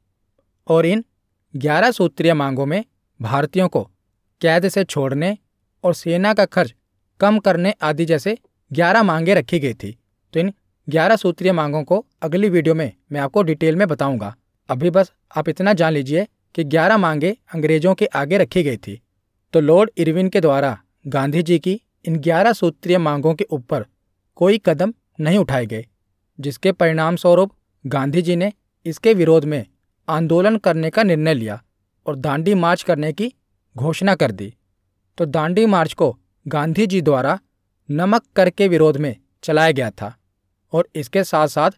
और इन 11 सूत्रीय मांगों में भारतीयों को कैद से छोड़ने और सेना का खर्च कम करने आदि जैसे 11 मांगे रखी गई थी तो इन ग्यारह सूत्रीय मांगों को अगली वीडियो में मैं आपको डिटेल में बताऊंगा अभी बस आप इतना जान लीजिए कि ग्यारह मांगे अंग्रेजों के आगे रखी गई थी तो लॉर्ड इरविन के द्वारा गांधी जी की इन ग्यारह सूत्रीय मांगों के ऊपर कोई कदम नहीं उठाए गए जिसके परिणाम स्वरूप गांधी जी ने इसके विरोध में आंदोलन करने का निर्णय लिया और दांडी मार्च करने की घोषणा कर दी तो दांडी मार्च को गांधी जी द्वारा नमक कर के विरोध में चलाया गया था और इसके साथ साथ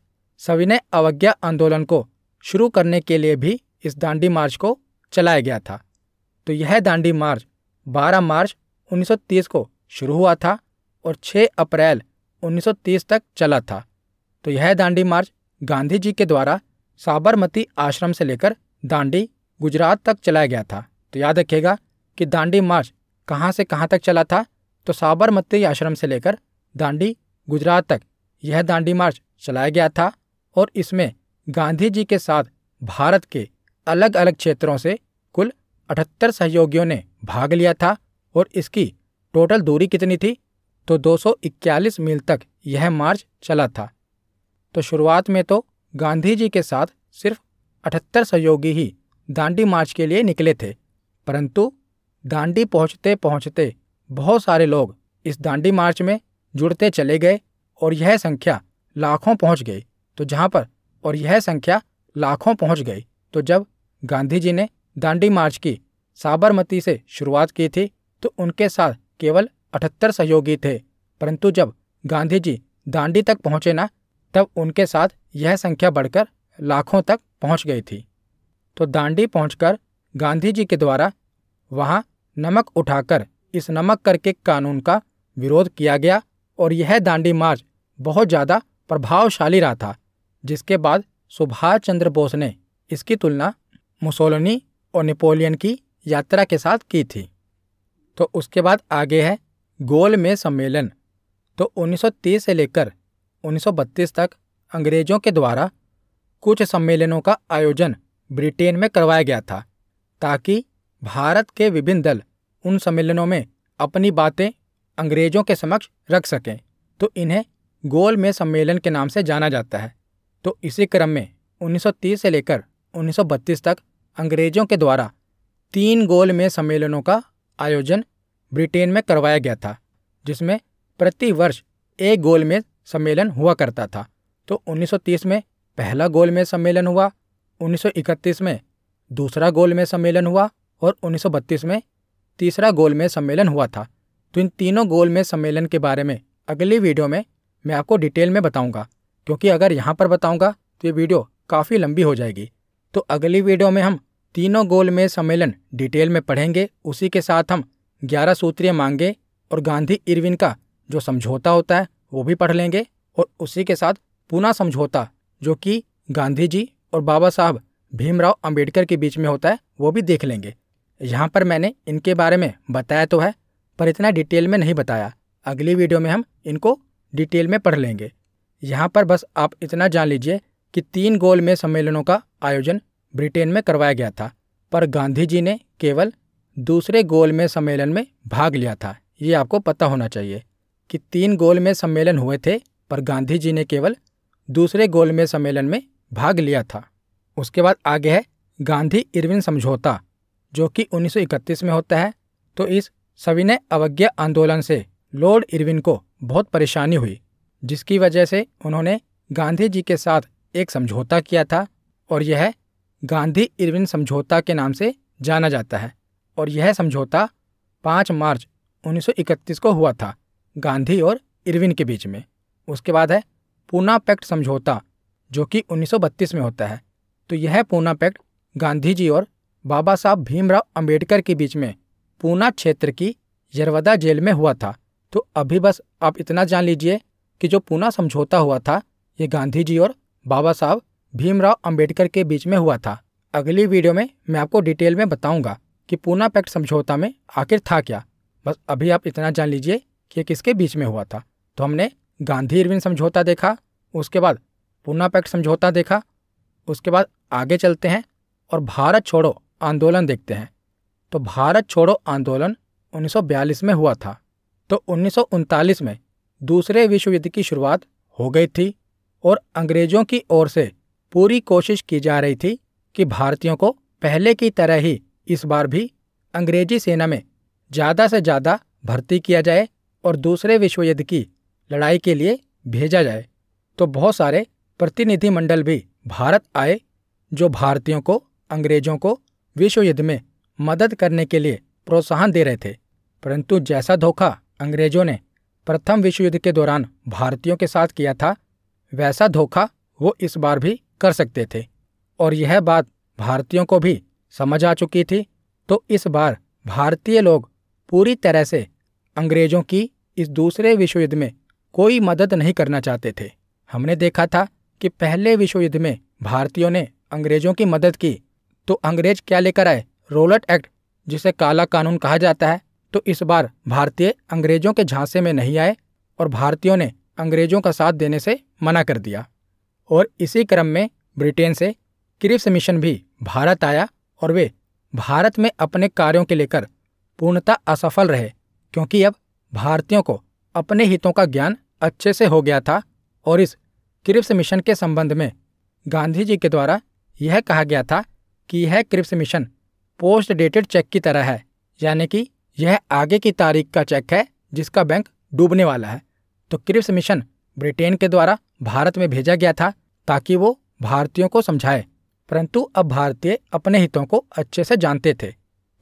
सविनय अवज्ञा आंदोलन को शुरू करने के लिए भी इस दांडी मार्च को चलाया गया था तो यह दांडी मार्च 12 मार्च 1930 को शुरू हुआ था और 6 अप्रैल 1930 तक चला था तो यह दांडी मार्च गांधी जी के द्वारा साबरमती आश्रम से लेकर दांडी गुजरात तक चलाया गया था तो याद रखिएगा कि दांडी मार्च कहाँ से कहाँ तक चला था तो साबरमती आश्रम से लेकर दांडी गुजरात तक यह दांडी मार्च चलाया गया था और इसमें गांधी जी के साथ भारत के अलग अलग क्षेत्रों से कुल अठहत्तर सहयोगियों ने भाग लिया था और इसकी टोटल दूरी कितनी थी तो 241 मील तक यह मार्च चला था तो शुरुआत में तो गांधी जी के साथ सिर्फ अठहत्तर सहयोगी ही दांडी मार्च के लिए निकले थे परंतु दांडी पहुंचते पहुंचते बहुत सारे लोग इस दांडी मार्च में जुड़ते चले गए और यह संख्या लाखों पहुंच गई तो जहां पर और यह संख्या लाखों पहुंच गई तो जब गांधी जी ने दांडी मार्च की साबरमती से शुरुआत की थी तो उनके साथ केवल अठहत्तर सहयोगी थे परंतु जब गांधी जी दांडी तक पहुंचे ना तब उनके साथ यह संख्या बढ़कर लाखों तक पहुंच गई थी तो दांडी पहुंचकर गांधी जी के द्वारा वहां नमक उठाकर इस नमक करके कानून का विरोध किया गया और यह दांडी मार्च बहुत ज़्यादा प्रभावशाली रहा था जिसके बाद सुभाष चंद्र बोस ने इसकी तुलना मुसोलनी और नेपोलियन की यात्रा के साथ की थी तो उसके बाद आगे है गोल में सम्मेलन तो 1930 से लेकर 1932 तक अंग्रेज़ों के द्वारा कुछ सम्मेलनों का आयोजन ब्रिटेन में करवाया गया था ताकि भारत के विभिन्न दल उन सम्मेलनों में अपनी बातें अंग्रेज़ों के समक्ष रख सकें तो इन्हें गोल में सम्मेलन के नाम से जाना जाता है तो इसी क्रम में 1930 से लेकर 1932 तक अंग्रेजों के द्वारा तीन गोल में सम्मेलनों का आयोजन ब्रिटेन में करवाया गया था जिसमें प्रति वर्ष एक गोल में सम्मेलन हुआ करता था तो 1930 में पहला गोल में सम्मेलन हुआ 1931 में दूसरा गोल में सम्मेलन हुआ और 1932 में तीसरा गोल में सम्मेलन हुआ था तो इन तीनों गोल में सम्मेलन के बारे में अगली वीडियो में मैं आपको डिटेल में बताऊंगा क्योंकि अगर यहाँ पर बताऊंगा तो ये वीडियो काफ़ी लंबी हो जाएगी तो अगली वीडियो में हम तीनों गोलमेज सम्मेलन डिटेल में पढ़ेंगे उसी के साथ हम ग्यारह सूत्रीय मांगे और गांधी इरविन का जो समझौता होता है वो भी पढ़ लेंगे और उसी के साथ पुनः समझौता जो कि गांधी जी और बाबा साहब भीमराव अंबेडकर के बीच में होता है वो भी देख लेंगे यहाँ पर मैंने इनके बारे में बताया तो है पर इतना डिटेल में नहीं बताया अगली वीडियो में हम इनको डिटेल में पढ़ लेंगे यहाँ पर बस आप इतना जान लीजिए कि तीन गोल में सम्मेलनों का आयोजन ब्रिटेन में करवाया गया था पर गांधी जी ने केवल दूसरे गोल में सम्मेलन में भाग लिया था ये आपको पता होना चाहिए कि तीन गोल में सम्मेलन हुए थे पर गांधी जी ने केवल दूसरे गोल में सम्मेलन में भाग लिया था उसके बाद आगे है गांधी इरविन समझौता जो कि 1931 में होता है तो इस सविनय अवज्ञा आंदोलन से लॉर्ड इरविन को बहुत परेशानी हुई जिसकी वजह से उन्होंने गांधी जी के साथ एक समझौता किया था और यह गांधी इरविन समझौता के नाम से जाना जाता है और यह समझौता 5 मार्च 1931 को हुआ था गांधी और इरविन के बीच में उसके बाद है पूना पैक्ट समझौता जो कि 1932 में होता है तो यह पूना पैक्ट गांधी जी और बाबा साहब भीमराव अंबेडकर के बीच में पूना क्षेत्र की यरवदा जेल में हुआ था तो अभी बस आप इतना जान लीजिए कि जो पूना समझौता हुआ था ये गांधी जी और बाबा साहब भीमराव अंबेडकर के बीच में हुआ था अगली वीडियो में मैं आपको डिटेल में बताऊंगा कि पूना पैक्ट समझौता में आखिर था क्या बस अभी आप इतना जान लीजिए कि किसके बीच में हुआ था तो हमने गांधी इरविन समझौता देखा उसके बाद पूना पैक्ट समझौता देखा उसके बाद आगे चलते हैं और भारत छोड़ो आंदोलन देखते हैं तो भारत छोड़ो आंदोलन 1942 में हुआ था तो उन्नीस में दूसरे विश्व युद्ध की शुरुआत हो गई थी और अंग्रेजों की ओर से पूरी कोशिश की जा रही थी कि भारतीयों को पहले की तरह ही इस बार भी अंग्रेजी सेना में ज़्यादा से ज़्यादा भर्ती किया जाए और दूसरे विश्व युद्ध की लड़ाई के लिए भेजा जाए तो बहुत सारे प्रतिनिधिमंडल भी भारत आए जो भारतीयों को अंग्रेजों को विश्व युद्ध में मदद करने के लिए प्रोत्साहन दे रहे थे परंतु जैसा धोखा अंग्रेजों ने प्रथम विश्व युद्ध के दौरान भारतीयों के साथ किया था वैसा धोखा वो इस बार भी कर सकते थे और यह बात भारतीयों को भी समझ आ चुकी थी तो इस बार भारतीय लोग पूरी तरह से अंग्रेजों की इस दूसरे विश्व युद्ध में कोई मदद नहीं करना चाहते थे हमने देखा था कि पहले विश्व युद्ध में भारतीयों ने अंग्रेजों की मदद की तो अंग्रेज क्या लेकर आए रोलट एक्ट जिसे काला कानून कहा जाता है तो इस बार भारतीय अंग्रेजों के झांसे में नहीं आए और भारतीयों ने अंग्रेजों का साथ देने से मना कर दिया और इसी क्रम में ब्रिटेन से क्रिप्स मिशन भी भारत आया और वे भारत में अपने कार्यों के लेकर पूर्णतः असफल रहे क्योंकि अब भारतीयों को अपने हितों का ज्ञान अच्छे से हो गया था और इस क्रिप्स मिशन के संबंध में गांधी जी के द्वारा यह कहा गया था कि यह Cripps mission post dated cheque की तरह है यानी कि यह आगे की तारीख का चेक है जिसका बैंक डूबने वाला है तो क्रिप्स मिशन ब्रिटेन के द्वारा भारत में भेजा गया था ताकि वो भारतीयों को समझाए परंतु अब भारतीय अपने हितों को अच्छे से जानते थे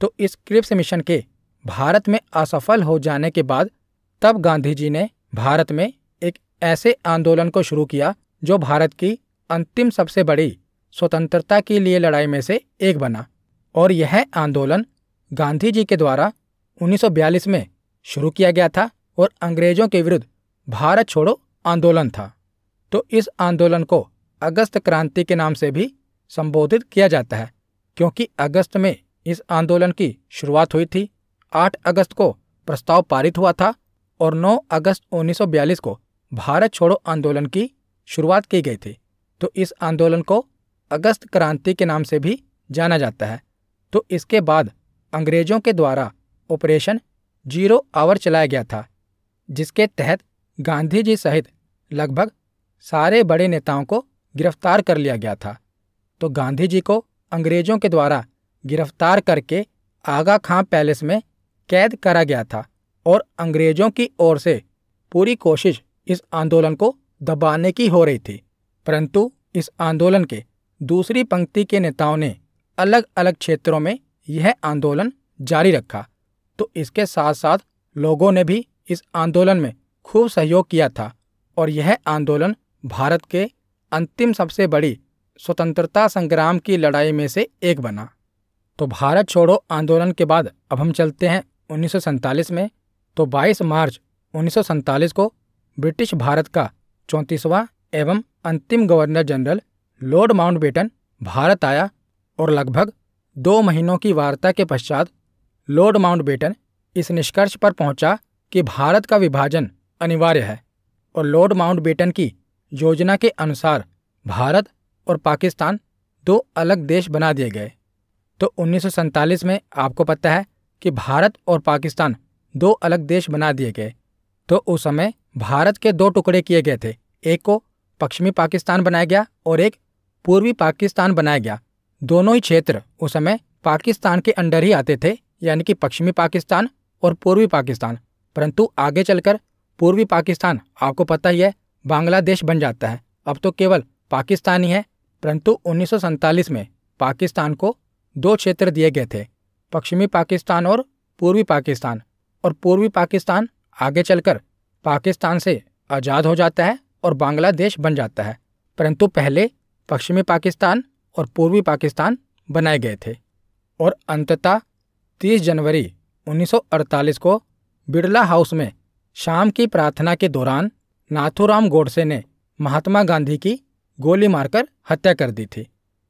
तो इस क्रिप्स मिशन के भारत में असफल हो जाने के बाद तब गांधी जी ने भारत में एक ऐसे आंदोलन को शुरू किया जो भारत की अंतिम सबसे बड़ी स्वतंत्रता के लिए लड़ाई में से एक बना और यह आंदोलन गांधी जी के द्वारा 1942 में शुरू किया गया था और अंग्रेजों के विरुद्ध भारत छोड़ो आंदोलन था तो इस आंदोलन को अगस्त क्रांति के नाम से भी संबोधित किया जाता है क्योंकि अगस्त में इस आंदोलन की शुरुआत हुई थी 8 अगस्त को प्रस्ताव पारित हुआ था और 9 अगस्त 1942 को भारत छोड़ो आंदोलन की शुरुआत की गई थी तो इस आंदोलन को अगस्त क्रांति के नाम से भी जाना जाता है तो इसके बाद अंग्रेजों के द्वारा ऑपरेशन जीरो आवर चलाया गया था जिसके तहत गांधी जी सहित लगभग सारे बड़े नेताओं को गिरफ्तार कर लिया गया था तो गांधी जी को अंग्रेजों के द्वारा गिरफ्तार करके आगा खां पैलेस में कैद करा गया था और अंग्रेजों की ओर से पूरी कोशिश इस आंदोलन को दबाने की हो रही थी परंतु इस आंदोलन के दूसरी पंक्ति के नेताओं ने अलग अलग क्षेत्रों में यह आंदोलन जारी रखा तो इसके साथ साथ लोगों ने भी इस आंदोलन में खूब सहयोग किया था और यह आंदोलन भारत के अंतिम सबसे बड़ी स्वतंत्रता संग्राम की लड़ाई में से एक बना तो भारत छोड़ो आंदोलन के बाद अब हम चलते हैं उन्नीस में तो 22 मार्च उन्नीस को ब्रिटिश भारत का चौंतीसवां एवं अंतिम governor general lord Mountbatten Bharat आया और लगभग दो महीनों की वार्ता के पश्चात लॉर्ड माउंटबेटन इस निष्कर्ष पर पहुंचा कि भारत का विभाजन अनिवार्य है और लॉर्ड माउंटबेटन की योजना के अनुसार भारत और पाकिस्तान दो अलग देश बना दिए गए तो उन्नीस में आपको पता है कि भारत और पाकिस्तान दो अलग देश बना दिए गए तो उस समय भारत के दो टुकड़े किए गए थे एक को पश्चिमी पाकिस्तान बनाया गया और एक पूर्वी पाकिस्तान बनाया गया दोनों ही क्षेत्र उस समय पाकिस्तान के अंडर ही आते थे यानी कि पश्चिमी पाकिस्तान और पूर्वी पाकिस्तान परंतु आगे चलकर पूर्वी पाकिस्तान आपको पता ही है बांग्लादेश बन जाता है अब तो केवल पाकिस्तान ही है परंतु उन्नीस में पाकिस्तान को दो क्षेत्र दिए गए थे पश्चिमी पाकिस्तान और पूर्वी पाकिस्तान और पूर्वी पाकिस्तान आगे चलकर पाकिस्तान से आज़ाद हो जाता है और बांग्लादेश बन जाता है परंतु पहले पश्चिमी पाकिस्तान और पूर्वी पाकिस्तान बनाए गए थे और अंततः 30 जनवरी 1948 को बिड़ला हाउस में शाम की प्रार्थना के दौरान नाथूराम गोडसे ने महात्मा गांधी की गोली मारकर हत्या कर दी थी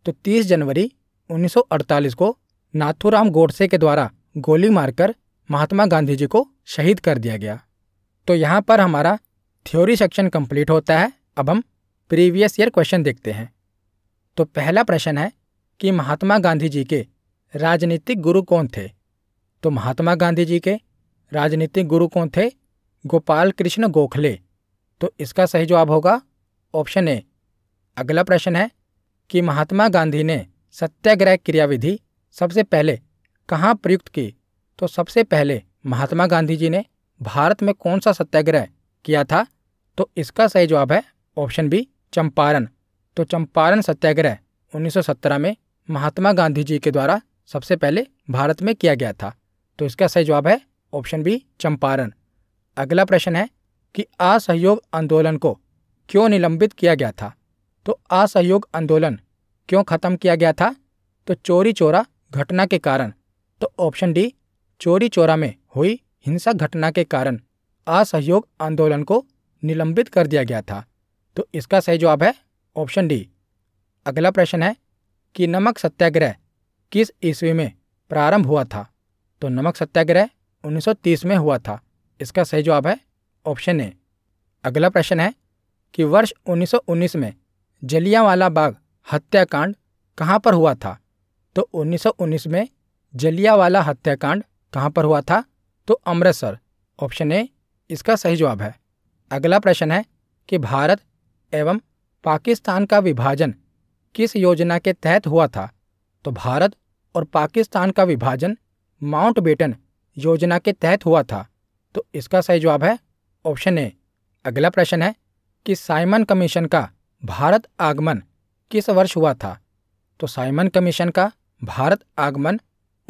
तो 30 जनवरी 1948 को नाथूराम गोडसे के द्वारा गोली मारकर महात्मा गांधी जी को शहीद कर दिया गया तो यहाँ पर हमारा थ्योरी सेक्शन कंप्लीट होता है अब हम प्रीवियस ईयर क्वेश्चन देखते हैं तो पहला प्रश्न है कि महात्मा गांधी जी के राजनीतिक गुरु कौन थे तो महात्मा गांधी जी के राजनीतिक गुरु कौन थे गोपाल कृष्ण गोखले तो इसका सही जवाब होगा ऑप्शन ए अगला प्रश्न है कि महात्मा गांधी ने सत्याग्रह क्रियाविधि सबसे पहले कहाँ प्रयुक्त की तो सबसे पहले महात्मा गांधी जी ने भारत में कौन सा सत्याग्रह किया था तो इसका सही जवाब है ऑप्शन बी चंपारण तो चंपारण सत्याग्रह 1917 में महात्मा गांधी जी के द्वारा सबसे पहले भारत में किया गया था तो इसका सही जवाब है ऑप्शन बी चंपारण अगला प्रश्न है कि असहयोग आंदोलन को क्यों निलंबित किया गया था तो असहयोग आंदोलन क्यों खत्म किया गया था तो चोरी चोरा घटना के कारण तो ऑप्शन डी चोरी चोरा में हुई हिंसा घटना के कारण असहयोग आंदोलन को निलंबित कर दिया गया था तो इसका सही जवाब है ऑप्शन डी अगला प्रश्न है कि नमक सत्याग्रह किस ईस्वी में प्रारंभ हुआ था तो नमक सत्याग्रह 1930 में हुआ था इसका सही जवाब है ऑप्शन ए अगला प्रश्न है कि वर्ष 1919 में जलियावाला बाग हत्याकांड कहाँ पर हुआ था तो 1919 में जलियावाला हत्याकांड कहाँ पर हुआ था तो अमृतसर ऑप्शन ए इसका सही जवाब है अगला प्रश्न है कि भारत एवं पाकिस्तान का विभाजन किस योजना के तहत हुआ था तो भारत और पाकिस्तान का विभाजन माउंट बेटन योजना के तहत हुआ था तो इसका सही जवाब है ऑप्शन ए अगला प्रश्न है कि साइमन कमीशन का भारत आगमन किस वर्ष हुआ था तो साइमन कमीशन का भारत आगमन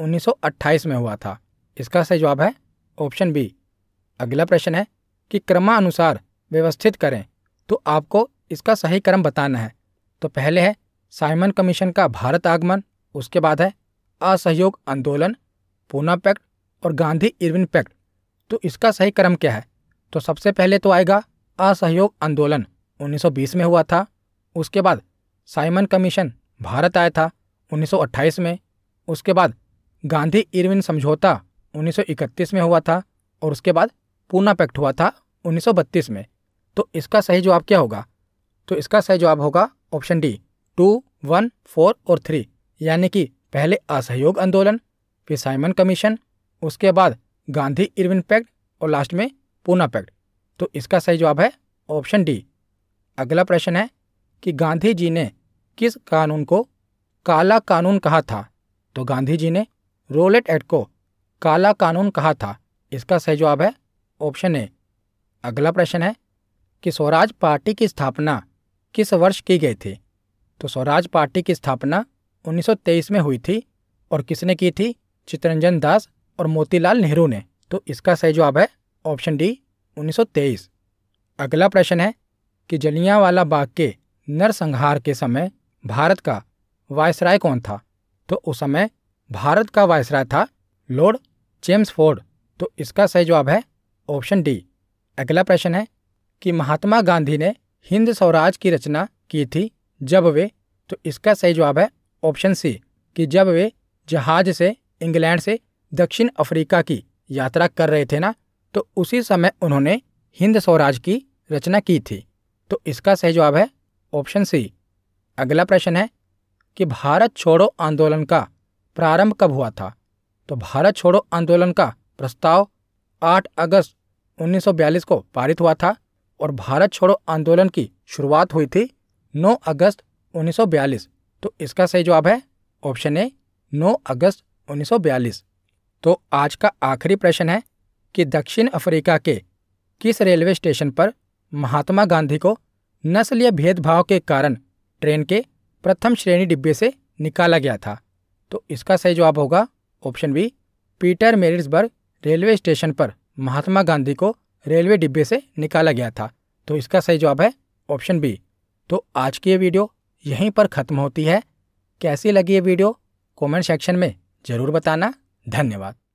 1928 में हुआ था इसका सही जवाब है ऑप्शन बी अगला प्रश्न है कि क्रमानुसार व्यवस्थित करें तो आपको इसका सही क्रम बताना है तो पहले है साइमन कमीशन का भारत आगमन उसके बाद है असहयोग आंदोलन पूना पैक्ट और गांधी इरविन पैक्ट तो इसका सही क्रम क्या है तो सबसे पहले तो आएगा असहयोग आंदोलन 1920 में हुआ था उसके बाद साइमन कमीशन भारत आया था 1928 में उसके बाद गांधी इरविन समझौता 1931 में हुआ था और उसके बाद पूना पैक्ट हुआ था 1932 में तो इसका सही जवाब क्या होगा तो इसका सही जवाब होगा option D two one four और थ्री यानी कि पहले असहयोग आंदोलन फिर साइमन कमीशन उसके बाद गांधी इरविन पैक्ट और लास्ट में पूना पैक्ट तो इसका सही जवाब है ऑप्शन डी अगला प्रश्न है कि गांधी जी ने किस कानून को काला कानून कहा था तो गांधी जी ने रोलेट एक्ट को काला कानून कहा था इसका सही जवाब है ऑप्शन ए अगला प्रश्न है कि स्वराज पार्टी की स्थापना किस वर्ष की गई थी तो स्वराज पार्टी की स्थापना 1923 में हुई थी और किसने की थी चितरंजन दास और मोतीलाल नेहरू ने तो इसका सही जवाब है ऑप्शन डी 1923। अगला प्रश्न है कि जलियांवाला बाग के नरसंहार के समय भारत का वायसराय कौन था तो उस समय भारत का वायसराय था लॉर्ड जेम्स फोर्ड तो इसका सही जवाब है ऑप्शन डी अगला प्रश्न है कि महात्मा गांधी ने हिंद स्वराज की रचना की थी जब वे तो इसका सही जवाब है ऑप्शन सी कि जब वे जहाज से इंग्लैंड से दक्षिण अफ्रीका की यात्रा कर रहे थे ना तो उसी समय उन्होंने हिंद स्वराज की रचना की थी तो इसका सही जवाब है ऑप्शन सी अगला प्रश्न है कि भारत छोड़ो आंदोलन का प्रारंभ कब हुआ था तो भारत छोड़ो आंदोलन का प्रस्ताव 8 अगस्त 1942 को पारित हुआ था और भारत छोड़ो आंदोलन की शुरुआत हुई थी 9 अगस्त 1942 तो इसका सही जवाब है ऑप्शन ए 9 अगस्त 1942 तो आज का आखिरी प्रश्न है कि दक्षिण अफ्रीका के किस रेलवे स्टेशन पर महात्मा गांधी को नस्लीय भेदभाव के कारण ट्रेन के प्रथम श्रेणी डिब्बे से निकाला गया था तो इसका सही जवाब होगा option B Pietermaritzburg railway station पर महात्मा गांधी को रेलवे डिब्बे से निकाला गया था तो इसका सही जवाब है ऑप्शन बी तो आज की ये वीडियो यहीं पर ख़त्म होती है कैसी लगी ये वीडियो कमेंट सेक्शन में ज़रूर बताना धन्यवाद